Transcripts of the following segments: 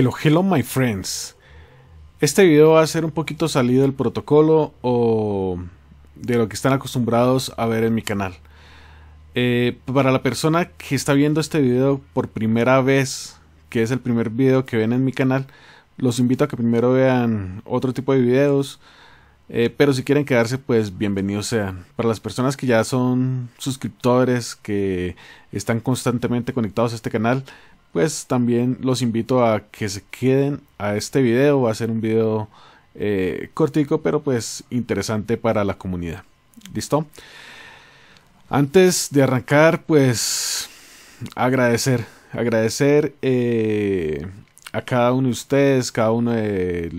Hello, hello my friends. Este video va a ser un poquito salido del protocolo o de lo que están acostumbrados a ver en mi canal. Eh, para la persona que está viendo este video por primera vez, que es el primer video que ven en mi canal, los invito a que primero vean otro tipo de videos. Eh, pero si quieren quedarse, pues bienvenidos sean. Para las personas que ya son suscriptores, que están constantemente conectados a este canal, pues también los invito a que se queden a este video. Va a ser un video eh, cortico, pero pues interesante para la comunidad. ¿Listo? Antes de arrancar, pues agradecer, agradecer eh, a cada uno de ustedes, cada uno de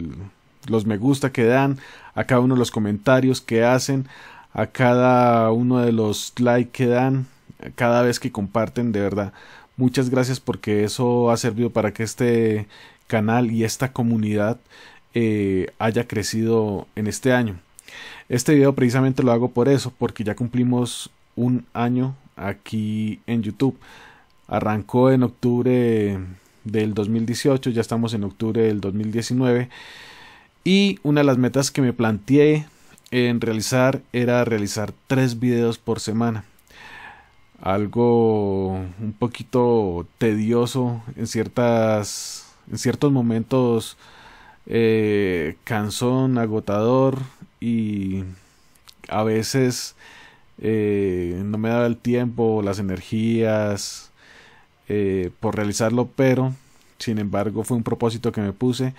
los me gusta que dan, a cada uno de los comentarios que hacen, a cada uno de los like que dan, cada vez que comparten, de verdad Muchas gracias porque eso ha servido para que este canal y esta comunidad eh, haya crecido en este año. Este video precisamente lo hago por eso, porque ya cumplimos un año aquí en YouTube. Arrancó en octubre del 2018, ya estamos en octubre del 2019. Y una de las metas que me planteé en realizar era realizar tres videos por semana algo un poquito tedioso en ciertas en ciertos momentos eh, cansón agotador y a veces eh, no me daba el tiempo las energías eh, por realizarlo pero sin embargo fue un propósito que me puse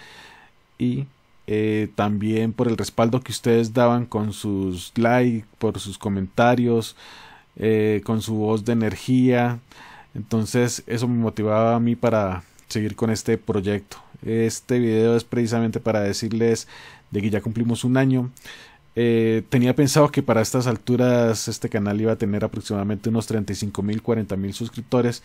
y eh, también por el respaldo que ustedes daban con sus likes por sus comentarios eh, con su voz de energía. Entonces eso me motivaba a mí para seguir con este proyecto. Este video es precisamente para decirles de que ya cumplimos un año. Eh, tenía pensado que para estas alturas este canal iba a tener aproximadamente unos 35 mil, 40 mil suscriptores.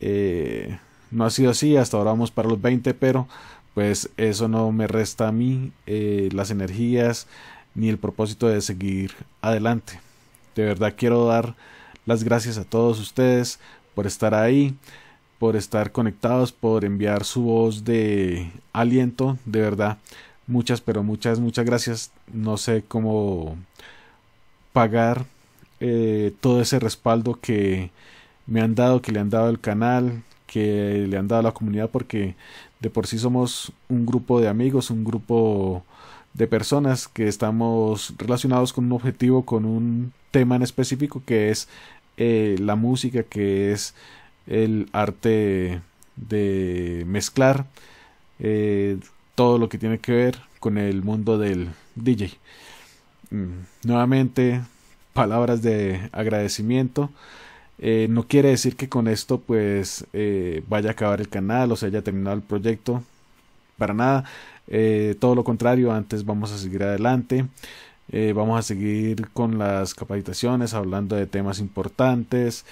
Eh, no ha sido así, hasta ahora vamos para los 20, pero pues eso no me resta a mí las energías ni el propósito de seguir adelante. De verdad quiero dar las gracias a todos ustedes por estar ahí, por estar conectados, por enviar su voz de aliento, de verdad. Muchas, pero muchas, muchas gracias. No sé cómo pagar eh, todo ese respaldo que me han dado, que le han dado al canal, que le han dado a la comunidad, porque de por sí somos un grupo de amigos, un grupo de personas que estamos relacionados con un objetivo, con un tema en específico que es eh, la música, que es el arte de mezclar eh, todo lo que tiene que ver con el mundo del DJ. Mm, nuevamente, palabras de agradecimiento. Eh, no quiere decir que con esto pues vaya a acabar el canal o se haya terminado el proyecto. Para nada eh, todo lo contrario, antes vamos a seguir adelante. Eh, vamos a seguir con las capacitaciones, hablando de temas importantes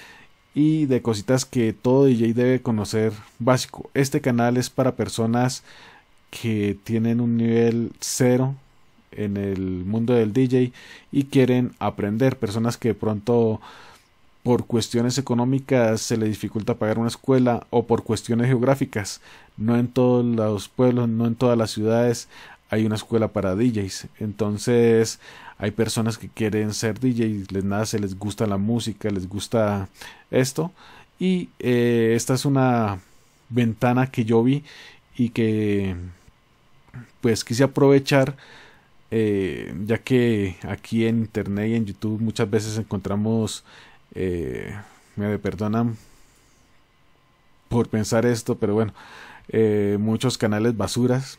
y de cositas que todo DJ debe conocer básico. Este canal es para personas que tienen un nivel cero en el mundo del DJ y quieren aprender. Personas que de pronto por cuestiones económicas se le dificulta pagar una escuela o por cuestiones geográficas. No en todos los pueblos, no en todas las ciudades hay una escuela para DJs. Entonces hay personas que quieren ser DJs, les nace, les gusta la música, les gusta esto. Y eh, esta es una ventana que yo vi y que pues quise aprovechar. Eh, ya que aquí en internet y en YouTube muchas veces encontramos eh, me perdonan por pensar esto, pero bueno, eh, muchos canales basuras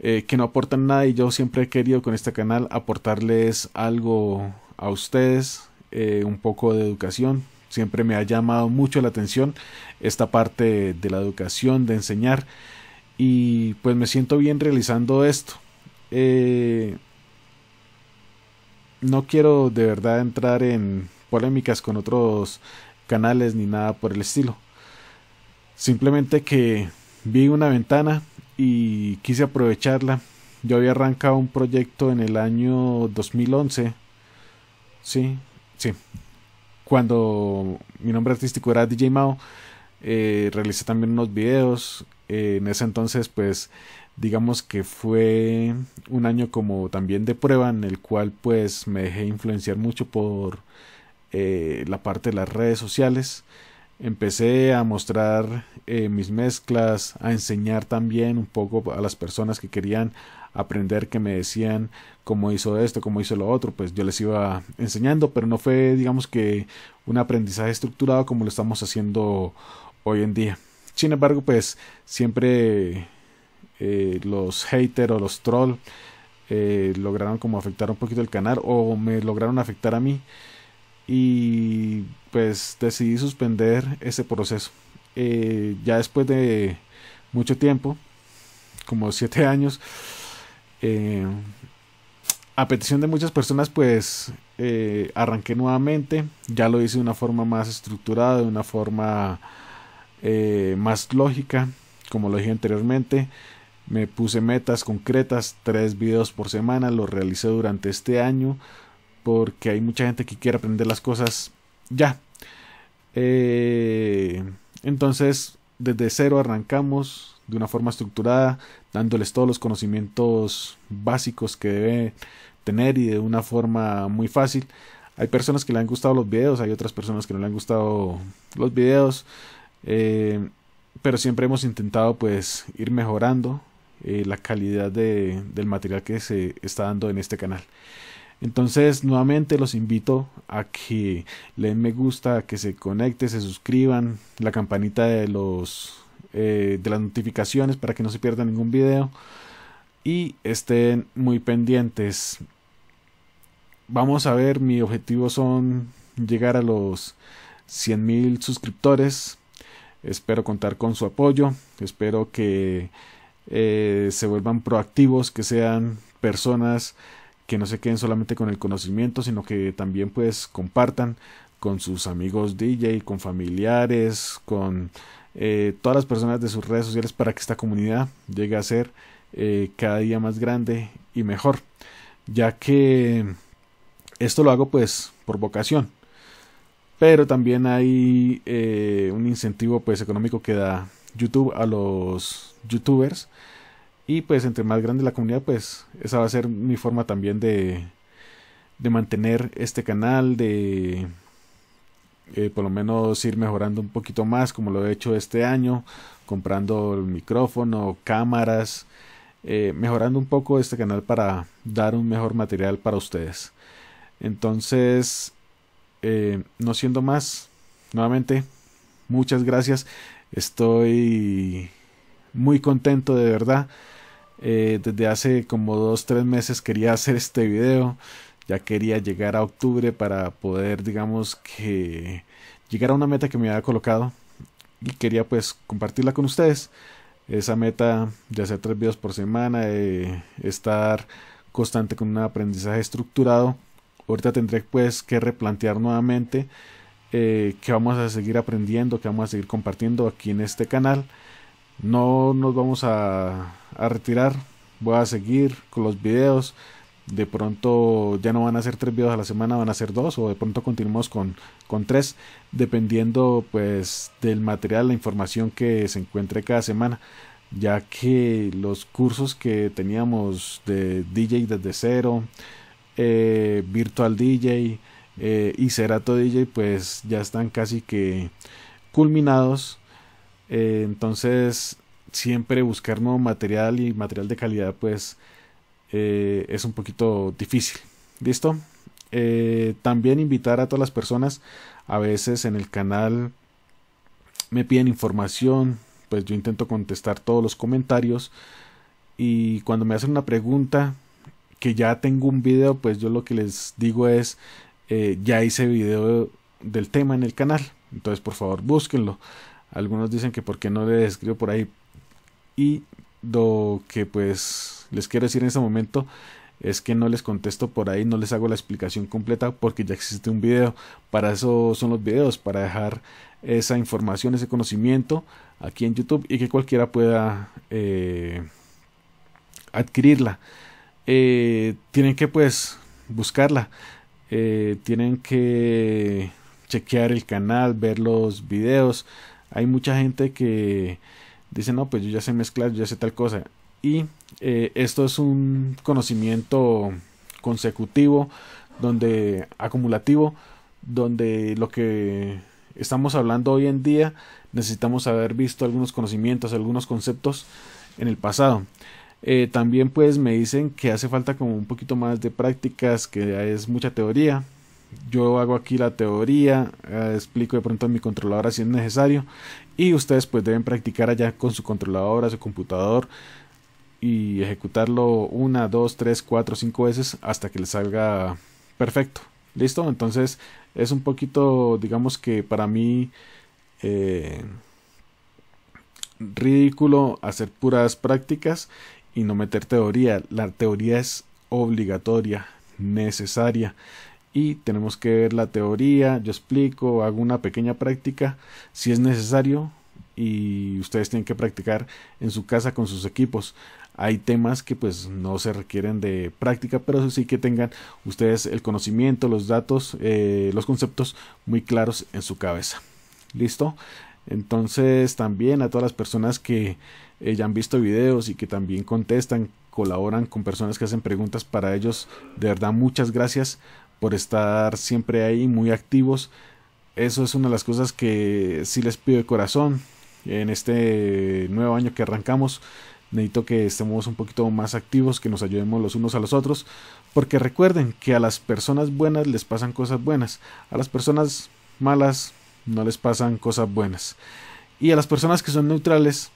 eh, que no aportan nada y yo siempre he querido con este canal aportarles algo a ustedes, un poco de educación. Siempre me ha llamado mucho la atención esta parte de la educación, de enseñar y pues me siento bien realizando esto. no quiero de verdad entrar en polémicas con otros canales ni nada por el estilo. Simplemente que vi una ventana y quise aprovecharla. Yo había arrancado un proyecto en el año 2011. Sí, sí. Cuando mi nombre artístico era DJ Mao, eh, realicé también unos videos. Eh, en ese entonces, pues, digamos que fue un año como también de prueba en el cual, pues, me dejé influenciar mucho por eh, la parte de las redes sociales. Empecé a mostrar eh, mis mezclas, a enseñar también un poco a las personas que querían aprender, que me decían cómo hizo esto, cómo hizo lo otro, pues yo les iba enseñando, pero no fue digamos que un aprendizaje estructurado como lo estamos haciendo hoy en día. Sin embargo, pues siempre eh, los haters o los troll. lograron como afectar un poquito el canal o me lograron afectar a mí y pues decidí suspender ese proceso. Eh, ya después de mucho tiempo, como siete años, eh, a petición de muchas personas, pues eh, arranqué nuevamente. Ya lo hice de una forma más estructurada, de una forma más lógica, como lo dije anteriormente. Me puse metas concretas, tres videos por semana, lo realicé durante este año porque hay mucha gente que quiere aprender las cosas ya. Eh, entonces, desde cero arrancamos de una forma estructurada, dándoles todos los conocimientos básicos que debe tener y de una forma muy fácil. Hay personas que le han gustado los videos, hay otras personas que no le han gustado los videos, eh, pero siempre hemos intentado pues ir mejorando eh, la calidad del material que se está dando en este canal. Entonces, nuevamente los invito a que le den me gusta, a que se conecten, se suscriban, la campanita de los eh, de las notificaciones para que no se pierda ningún video y estén muy pendientes. Vamos a ver, mi objetivo son llegar a los 100.000 suscriptores. Espero contar con su apoyo. Espero que eh, se vuelvan proactivos, que sean personas que no se queden solamente con el conocimiento, sino que también pues compartan con sus amigos DJ, con familiares, con eh, todas las personas de sus redes sociales para que esta comunidad llegue a ser eh, cada día más grande y mejor, ya que esto lo hago pues por vocación, pero también hay eh, un incentivo pues económico que da YouTube a los youtubers y pues entre más grande la comunidad, pues esa va a ser mi forma también de, de mantener este canal, de eh, por lo menos ir mejorando un poquito más como lo he hecho este año, comprando el micrófono, cámaras, eh, mejorando un poco este canal para dar un mejor material para ustedes. Entonces, eh, no siendo más, nuevamente, muchas gracias. Estoy muy contento de verdad eh, desde hace como dos, tres meses quería hacer este video. Ya quería llegar a octubre para poder, digamos que, llegar a una meta que me había colocado. Y quería pues compartirla con ustedes. Esa meta de hacer tres videos por semana, de estar constante con un aprendizaje estructurado. Ahorita tendré pues que replantear nuevamente eh, que vamos a seguir aprendiendo, que vamos a seguir compartiendo aquí en este canal no nos vamos a, a retirar. Voy a seguir con los videos. De pronto ya no van a ser tres videos a la semana, van a ser dos o de pronto continuamos con, con tres, dependiendo pues del material, la información que se encuentre cada semana ya que los cursos que teníamos de DJ desde cero, eh, Virtual DJ eh, y Serato DJ, pues ya están casi que culminados eh, entonces, siempre buscar nuevo material y material de calidad, pues eh, es un poquito difícil. ¿Listo? Eh, también invitar a todas las personas. A veces en el canal me piden información, pues yo intento contestar todos los comentarios. Y cuando me hacen una pregunta, que ya tengo un video, pues yo lo que les digo es, ya hice video del tema en el canal. Entonces, por favor, búsquenlo. Algunos dicen que porque no les escribo por ahí. Y lo que pues les quiero decir en este momento es que no les contesto por ahí, no les hago la explicación completa porque ya existe un video. Para eso son los videos, para dejar esa información, ese conocimiento aquí en YouTube y que cualquiera pueda eh, adquirirla. Eh, tienen que pues buscarla, eh, tienen que chequear el canal, ver los videos, hay mucha gente que dice, no, pues yo ya sé mezclar, yo ya sé tal cosa. Y eh, esto es un conocimiento consecutivo, donde acumulativo, donde lo que estamos hablando hoy en día necesitamos haber visto algunos conocimientos, algunos conceptos en el pasado. Eh, también pues me dicen que hace falta como un poquito más de prácticas, que es mucha teoría, yo hago aquí la teoría, eh, explico de pronto en mi controladora si es necesario y ustedes pues deben practicar allá con su controladora, su computador y ejecutarlo una, dos, tres, cuatro, cinco veces hasta que les salga perfecto. ¿Listo? Entonces es un poquito, digamos que para mí eh, ridículo hacer puras prácticas y no meter teoría. La teoría es obligatoria, necesaria y tenemos que ver la teoría, yo explico, hago una pequeña práctica si es necesario y ustedes tienen que practicar en su casa con sus equipos. Hay temas que pues no se requieren de práctica, pero sí que tengan ustedes el conocimiento, los datos, eh, los conceptos muy claros en su cabeza. ¿Listo? Entonces también a todas las personas que eh, ya han visto videos y que también contestan, colaboran con personas que hacen preguntas para ellos, de verdad muchas gracias por estar siempre ahí muy activos. Eso es una de las cosas que sí les pido de corazón. En este nuevo año que arrancamos, necesito que estemos un poquito más activos, que nos ayudemos los unos a los otros, porque recuerden que a las personas buenas les pasan cosas buenas, a las personas malas no les pasan cosas buenas. Y a las personas que son neutrales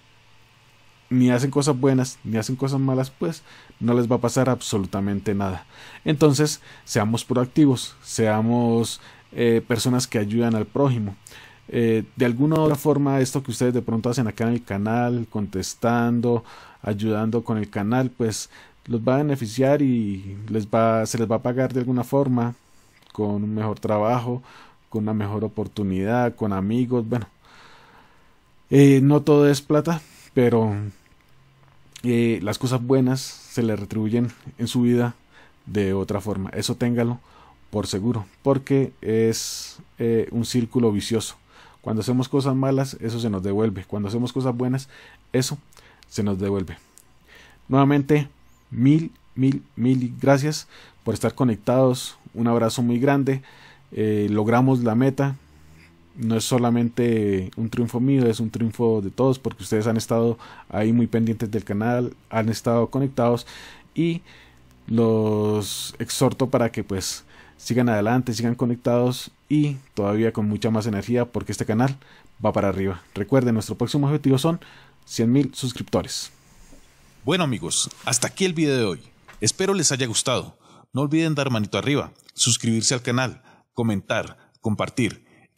ni hacen cosas buenas ni hacen cosas malas, pues no les va a pasar absolutamente nada. Entonces, seamos proactivos, seamos eh, personas que ayudan al prójimo. Eh, de alguna u otra forma, esto que ustedes de pronto hacen acá en el canal, contestando, ayudando con el canal, pues los va a beneficiar y les va, se les va a pagar de alguna forma con un mejor trabajo, con una mejor oportunidad, con amigos, bueno. Eh, no todo es plata, pero eh, las cosas buenas se le retribuyen en su vida de otra forma. Eso téngalo por seguro, porque es eh, un círculo vicioso. Cuando hacemos cosas malas, eso se nos devuelve. Cuando hacemos cosas buenas, eso se nos devuelve. Nuevamente, mil, mil, mil gracias por estar conectados. Un abrazo muy grande. Eh, logramos la meta no es solamente un triunfo mío, es un triunfo de todos porque ustedes han estado ahí muy pendientes del canal, han estado conectados y los exhorto para que pues sigan adelante, sigan conectados y todavía con mucha más energía porque este canal va para arriba. Recuerden, nuestro próximo objetivo son 100.000 suscriptores. Bueno amigos, hasta aquí el video de hoy. Espero les haya gustado. No olviden dar manito arriba, suscribirse al canal, comentar, compartir